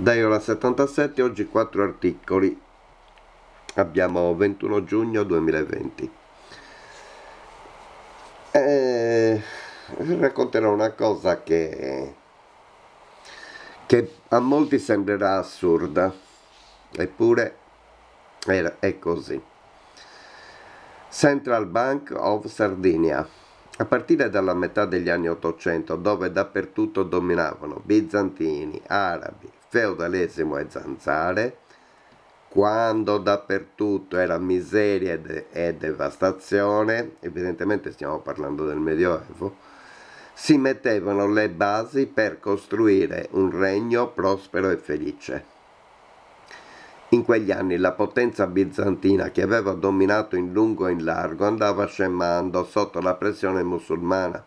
Dai ora 77, oggi 4 articoli, abbiamo 21 giugno 2020. E eh, racconterò una cosa che, che a molti sembrerà assurda, eppure è, è così. Central Bank of Sardinia a partire dalla metà degli anni 800, dove dappertutto dominavano bizantini, arabi, feudalesimo e zanzare, quando dappertutto era miseria e, de e devastazione, evidentemente stiamo parlando del Medioevo, si mettevano le basi per costruire un regno prospero e felice. In quegli anni la potenza bizantina che aveva dominato in lungo e in largo andava scemando sotto la pressione musulmana.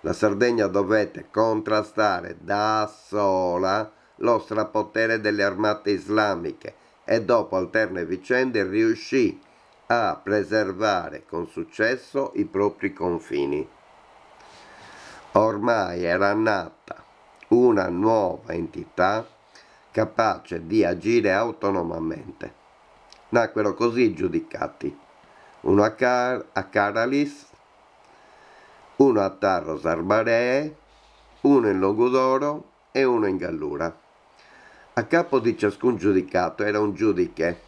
La Sardegna dovette contrastare da sola lo strapotere delle armate islamiche e dopo alterne vicende riuscì a preservare con successo i propri confini. Ormai era nata una nuova entità capace di agire autonomamente. Nacquero così i giudicati, uno a, Car a Caralis, uno a Tarros Arbaree, uno in Logudoro e uno in Gallura. A capo di ciascun giudicato era un giudice,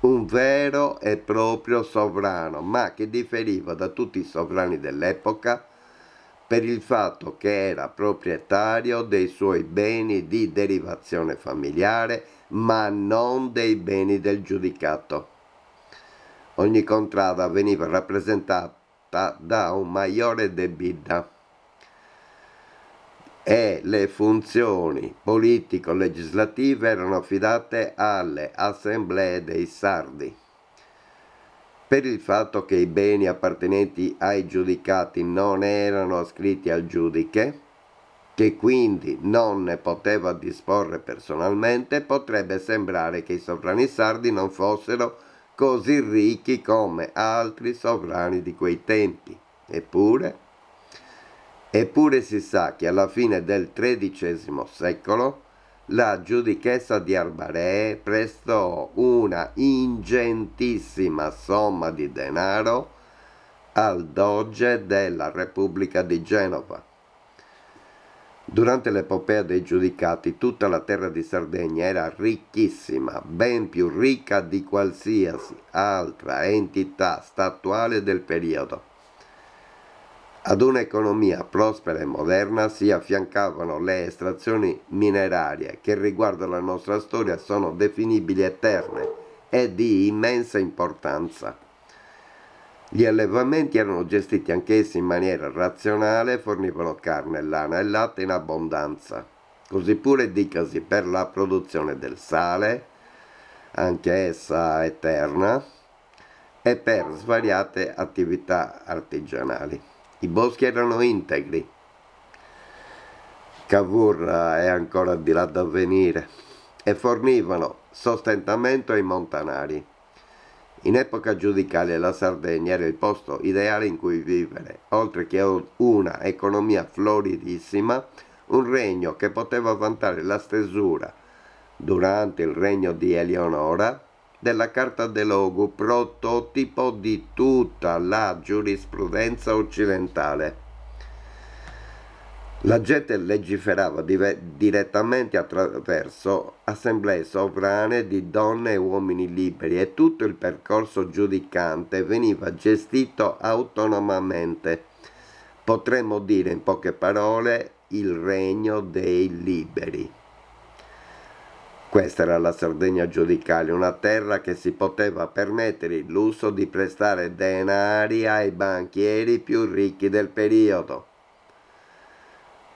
un vero e proprio sovrano, ma che differiva da tutti i sovrani dell'epoca per il fatto che era proprietario dei suoi beni di derivazione familiare, ma non dei beni del giudicato. Ogni contrada veniva rappresentata da un maggiore debita e le funzioni politico-legislative erano affidate alle assemblee dei sardi. Per il fatto che i beni appartenenti ai giudicati non erano ascritti al giudice, che quindi non ne poteva disporre personalmente, potrebbe sembrare che i sovrani sardi non fossero così ricchi come altri sovrani di quei tempi. Eppure Eppure si sa che alla fine del XIII secolo la giudichessa di Arbaree prestò una ingentissima somma di denaro al doge della Repubblica di Genova. Durante l'epopea dei giudicati tutta la terra di Sardegna era ricchissima, ben più ricca di qualsiasi altra entità statuale del periodo. Ad un'economia prospera e moderna si affiancavano le estrazioni minerarie che riguardo alla nostra storia sono definibili eterne e di immensa importanza. Gli allevamenti erano gestiti anch'essi in maniera razionale e fornivano carne, lana e latte in abbondanza. Così pure dicasi per la produzione del sale, anche essa eterna, e per svariate attività artigianali i boschi erano integri. Cavour è ancora di là da venire e fornivano sostentamento ai montanari. In epoca giudicale la Sardegna era il posto ideale in cui vivere, oltre che una economia floridissima, un regno che poteva vantare la stesura durante il regno di Eleonora della Carta dell'OGU, prototipo di tutta la giurisprudenza occidentale. La gente legiferava direttamente attraverso assemblee sovrane di donne e uomini liberi e tutto il percorso giudicante veniva gestito autonomamente. Potremmo dire in poche parole il regno dei liberi. Questa era la Sardegna giudicale, una terra che si poteva permettere il lusso di prestare denari ai banchieri più ricchi del periodo.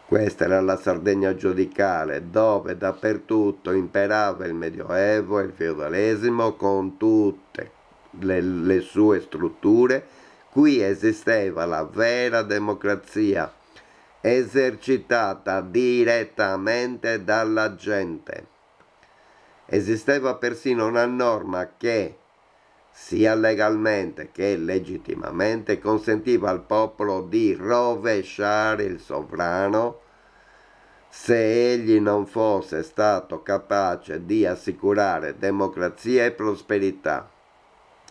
Questa era la Sardegna giudicale, dove dappertutto imperava il Medioevo e il feudalesimo con tutte le, le sue strutture. Qui esisteva la vera democrazia, esercitata direttamente dalla gente. Esisteva persino una norma che, sia legalmente che legittimamente, consentiva al popolo di rovesciare il sovrano se egli non fosse stato capace di assicurare democrazia e prosperità.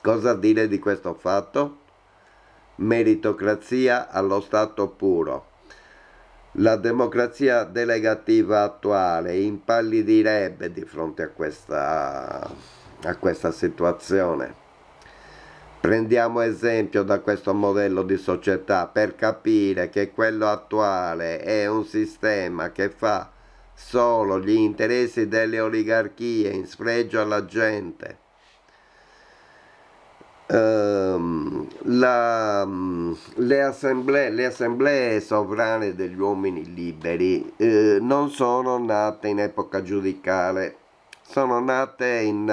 Cosa dire di questo fatto? Meritocrazia allo stato puro. La democrazia delegativa attuale impallidirebbe di fronte a questa, a questa situazione. Prendiamo esempio da questo modello di società per capire che quello attuale è un sistema che fa solo gli interessi delle oligarchie in sfregio alla gente Ehm, la, mm, le, assemblee, le, assemblee, sovrane degli uomini liberi eh, non sono nate in epoca giudicale, sono nate in,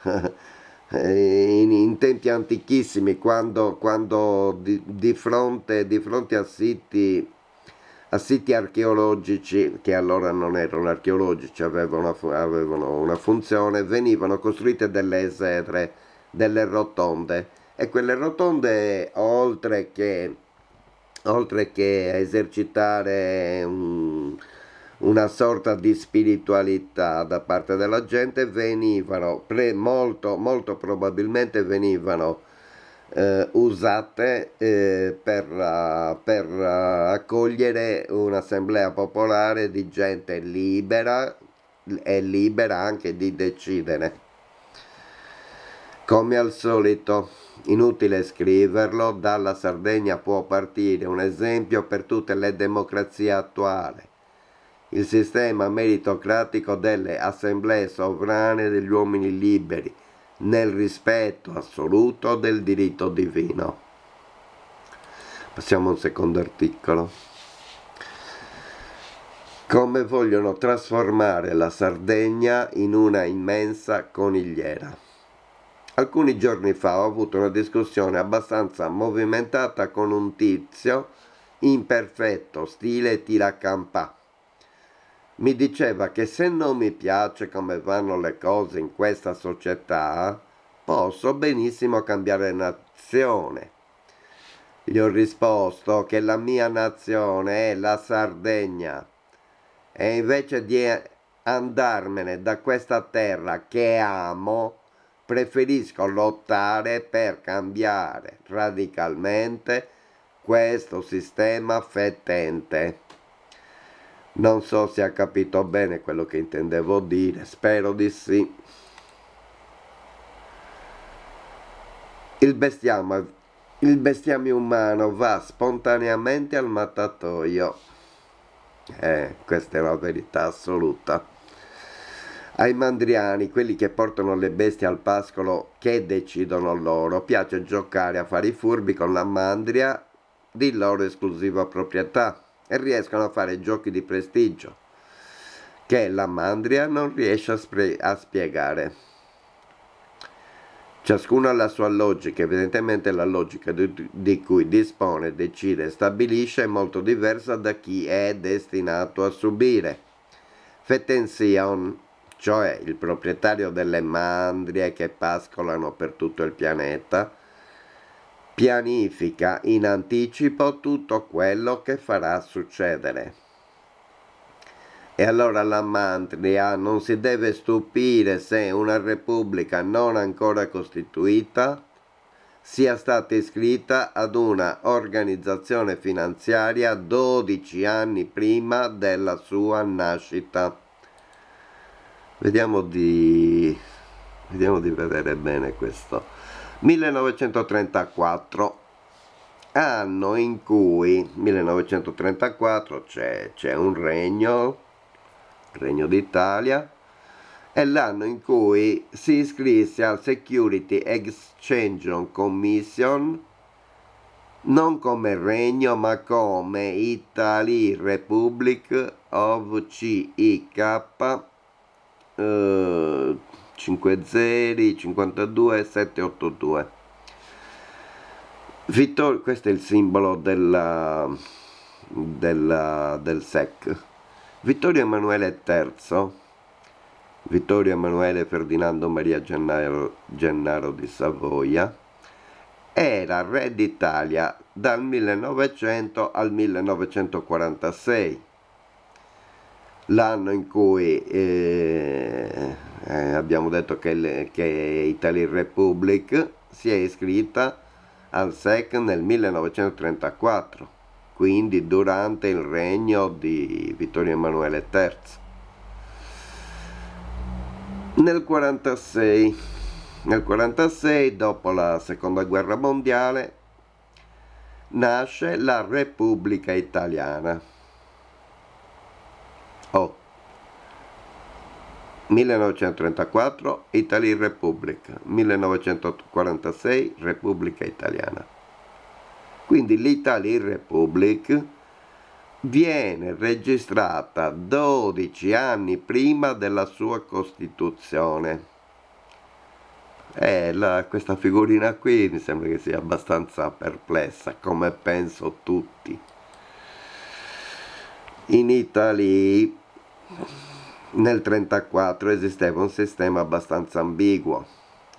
uh, in, in tempi antichissimi, quando, quando di, di, fronte, di, fronte, a siti, a siti archeologici, che allora non erano archeologici, avevano, avevano una funzione, venivano costruite delle esetre delle rotonde e quelle rotonde oltre che, oltre che esercitare un, una sorta di spiritualità da parte della gente venivano pre, molto, molto probabilmente venivano eh, usate eh, per, uh, per uh, accogliere un'assemblea popolare di gente libera e libera anche di decidere. Come al solito, inutile scriverlo, dalla Sardegna può partire un esempio per tutte le democrazie attuali. Il sistema meritocratico delle assemblee sovrane degli uomini liberi, nel rispetto assoluto del diritto divino. Passiamo a un secondo articolo. Come vogliono trasformare la Sardegna in una immensa conigliera. Alcuni giorni fa ho avuto una discussione abbastanza movimentata con un tizio in perfetto stile tiracampà. Mi diceva che se non mi piace come vanno le cose in questa società, posso benissimo cambiare nazione. Gli ho risposto che la mia nazione è la Sardegna e invece di andarmene da questa terra che amo, preferisco lottare per cambiare radicalmente questo sistema fettente. Non so se ha capito bene quello che intendevo dire, spero di sì. Il bestiame, il bestiame umano va spontaneamente al mattatoio. Eh, questa è la verità assoluta. Ai mandriani, quelli che portano le bestie al pascolo che decidono loro, piace giocare a fare i furbi con la mandria di loro esclusiva proprietà e riescono a fare giochi di prestigio che la mandria non riesce a, a spiegare. Ciascuno ha la sua logica, evidentemente la logica di, di cui dispone, decide e stabilisce è molto diversa da chi è destinato a subire. Fetension cioè il proprietario delle mandrie che pascolano per tutto il pianeta, pianifica in anticipo tutto quello che farà succedere. E allora la mandria non si deve stupire se una repubblica non ancora costituita sia stata iscritta ad una organizzazione finanziaria 12 anni prima della sua nascita vediamo di vediamo di vedere bene questo 1934 anno in cui 1934 c'è un regno regno d'italia è l'anno in cui si iscrisse al Security Exchange Commission non come regno ma come Italy Republic of CIK eh, 50 52 782 Vittor, questo è il simbolo della, della, del SEC Vittorio Emanuele III Vittorio Emanuele Ferdinando Maria Gennaro, Gennaro di Savoia era re d'Italia dal 1900 al 1946 l'anno in cui eh, eh, abbiamo detto che, il, che Italian Republic si è iscritta al SEC nel 1934, quindi durante il regno di Vittorio Emanuele III. Nel 1946, nel 46, dopo la Seconda Guerra Mondiale, nasce la Repubblica Italiana 1934 Italy Republic, 1946 Repubblica Italiana. Quindi l'Italy Republic viene registrata 12 anni prima della sua Costituzione. Eh, la, questa figurina qui mi sembra che sia abbastanza perplessa, come penso tutti. In Italia nel 34 esisteva un sistema abbastanza ambiguo,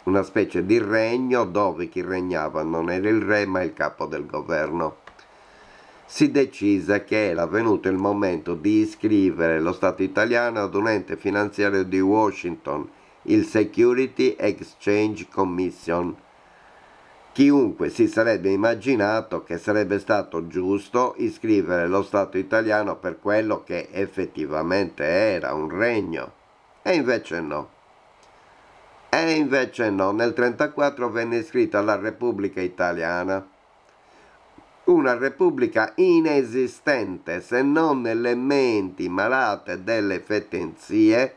una specie di regno dove chi regnava non era il re ma il capo del governo. Si decise che era venuto il momento di iscrivere lo Stato italiano ad un ente finanziario di Washington, il Security Exchange Commission, Chiunque si sarebbe immaginato che sarebbe stato giusto iscrivere lo Stato italiano per quello che effettivamente era un regno. E invece no. E invece no, nel 1934 venne iscritta la Repubblica Italiana. Una repubblica inesistente se non nelle menti malate delle fetenzie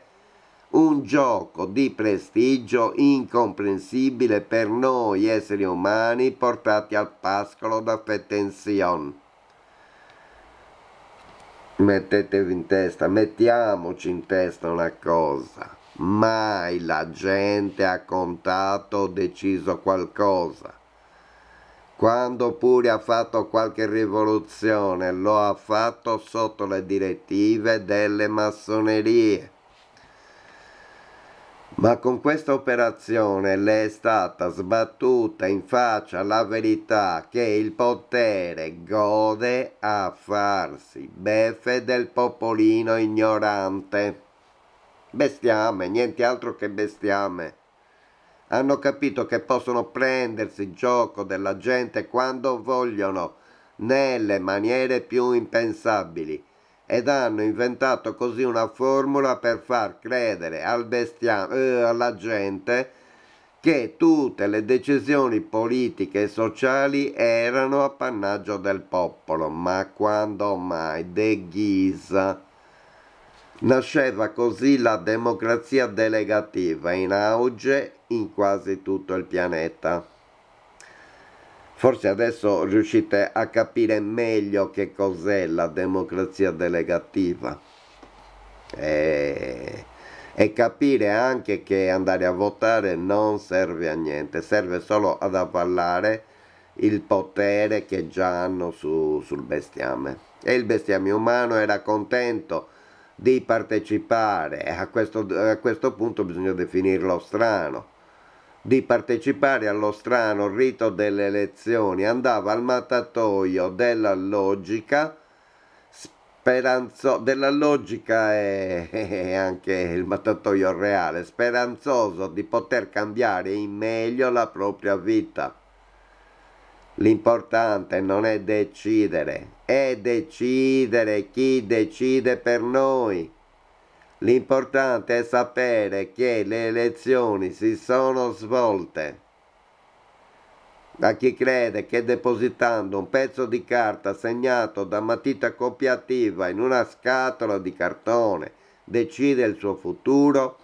un gioco di prestigio incomprensibile per noi esseri umani portati al pascolo da Fetenzion. Mettetevi in testa, mettiamoci in testa una cosa. Mai la gente ha contato o deciso qualcosa. Quando pure ha fatto qualche rivoluzione, lo ha fatto sotto le direttive delle massonerie ma con questa operazione le è stata sbattuta in faccia la verità che il potere gode a farsi beffe del popolino ignorante. Bestiame, niente altro che bestiame. Hanno capito che possono prendersi gioco della gente quando vogliono, nelle maniere più impensabili ed hanno inventato così una formula per far credere al bestia- eh, alla gente che tutte le decisioni politiche e sociali erano appannaggio del popolo, ma quando mai de Ghisa. Nasceva così la democrazia delegativa in auge in quasi tutto il pianeta. Forse adesso riuscite a capire meglio che cos'è la democrazia delegativa e, eh, e capire anche che andare a votare non serve a niente, serve solo ad avallare il potere che già hanno su, sul bestiame. E il bestiame umano era contento di partecipare, a questo, a questo punto bisogna definirlo strano di partecipare allo strano rito delle elezioni, andava al mattatoio della logica, speranzo, della logica e, anche il mattatoio reale, speranzoso di poter cambiare in meglio la propria vita. L'importante non è decidere, è decidere chi decide per noi. L'importante è sapere che le elezioni si sono svolte. Da chi crede che depositando un pezzo di carta segnato da matita copiativa in una scatola di cartone decide il suo futuro,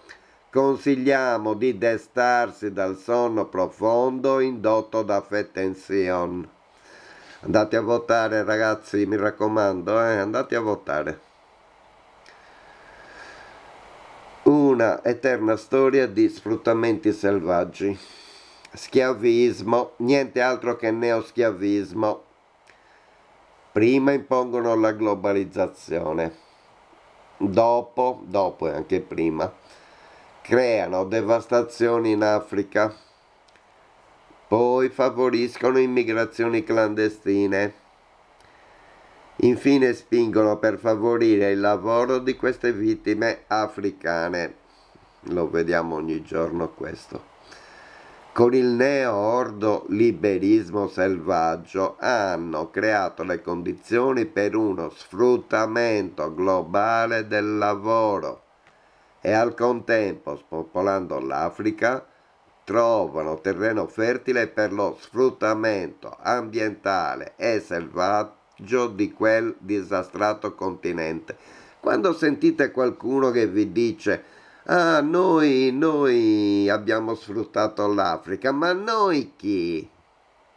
consigliamo di destarsi dal sonno profondo indotto da fettension. Andate a votare ragazzi, mi raccomando, eh? andate a votare. una eterna storia di sfruttamenti selvaggi, schiavismo, niente altro che neoschiavismo. Prima impongono la globalizzazione, dopo, dopo e anche prima, creano devastazioni in Africa, poi favoriscono immigrazioni clandestine, infine spingono per favorire il lavoro di queste vittime africane lo vediamo ogni giorno questo. Con il neo-ordo liberismo selvaggio hanno creato le condizioni per uno sfruttamento globale del lavoro e al contempo, spopolando l'Africa, trovano terreno fertile per lo sfruttamento ambientale e selvaggio di quel disastrato continente. Quando sentite qualcuno che vi dice Ah, noi, noi abbiamo sfruttato l'Africa, ma noi chi?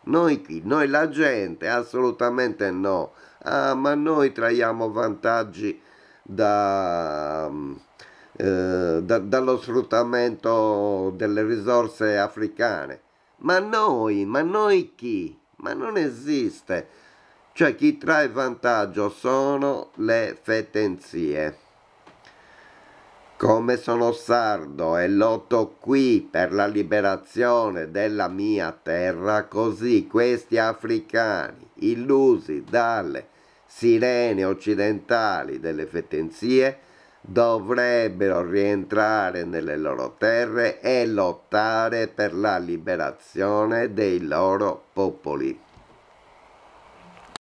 Noi chi? Noi la gente? Assolutamente no. Ah, ma noi traiamo vantaggi da, mm, eh, da, dallo sfruttamento delle risorse africane. Ma noi, ma noi chi? Ma non esiste. Cioè chi trae vantaggio sono le fetenzie. Come sono sardo e lotto qui per la liberazione della mia terra, così questi africani, illusi dalle sirene occidentali delle fetenzie, dovrebbero rientrare nelle loro terre e lottare per la liberazione dei loro popoli.